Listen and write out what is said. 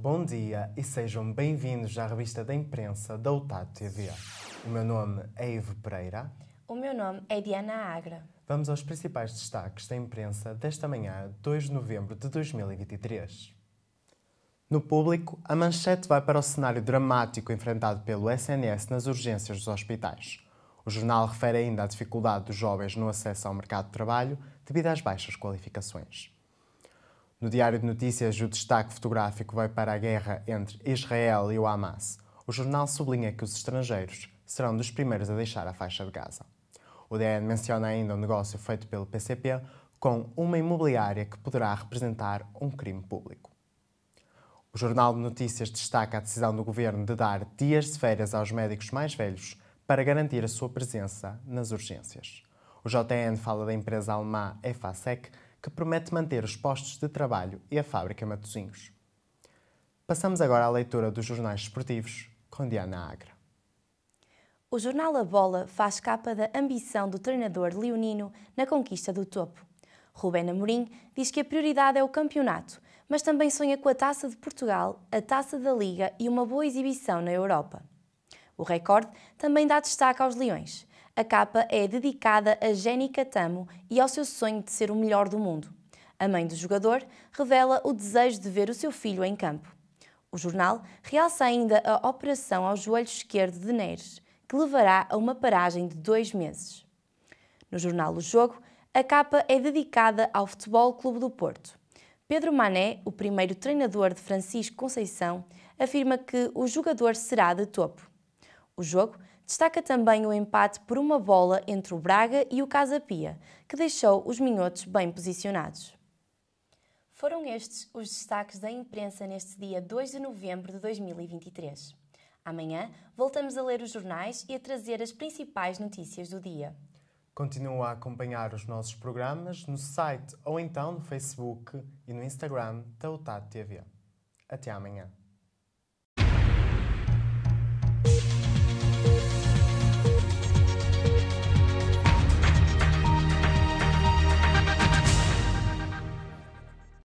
Bom dia e sejam bem-vindos à revista da imprensa da UTAD TV. O meu nome é Ivo Pereira. O meu nome é Diana Agra. Vamos aos principais destaques da imprensa desta manhã, 2 de novembro de 2023. No público, a manchete vai para o cenário dramático enfrentado pelo SNS nas urgências dos hospitais. O jornal refere ainda à dificuldade dos jovens no acesso ao mercado de trabalho devido às baixas qualificações. No Diário de Notícias, o destaque fotográfico vai para a guerra entre Israel e o Hamas. O jornal sublinha que os estrangeiros serão dos primeiros a deixar a faixa de Gaza. O DN menciona ainda um negócio feito pelo PCP com uma imobiliária que poderá representar um crime público. O Jornal de Notícias destaca a decisão do governo de dar dias de férias aos médicos mais velhos para garantir a sua presença nas urgências. O JN fala da empresa alemã EFASEC que promete manter os postos de trabalho e a fábrica Matosinhos. Passamos agora à leitura dos jornais esportivos com Diana Agra. O jornal A Bola faz capa da ambição do treinador leonino na conquista do topo. Rubén Amorim diz que a prioridade é o campeonato, mas também sonha com a Taça de Portugal, a Taça da Liga e uma boa exibição na Europa. O recorde também dá destaque aos Leões a capa é dedicada a Jenny Catamo e ao seu sonho de ser o melhor do mundo. A mãe do jogador revela o desejo de ver o seu filho em campo. O jornal realça ainda a operação ao joelho esquerdo de Neres, que levará a uma paragem de dois meses. No jornal O Jogo, a capa é dedicada ao Futebol Clube do Porto. Pedro Mané, o primeiro treinador de Francisco Conceição, afirma que o jogador será de topo. O jogo Destaca também o empate por uma bola entre o Braga e o Casapia, que deixou os minhotos bem posicionados. Foram estes os destaques da imprensa neste dia 2 de novembro de 2023. Amanhã voltamos a ler os jornais e a trazer as principais notícias do dia. Continua a acompanhar os nossos programas no site ou então no Facebook e no Instagram da UTAD TV. Até amanhã.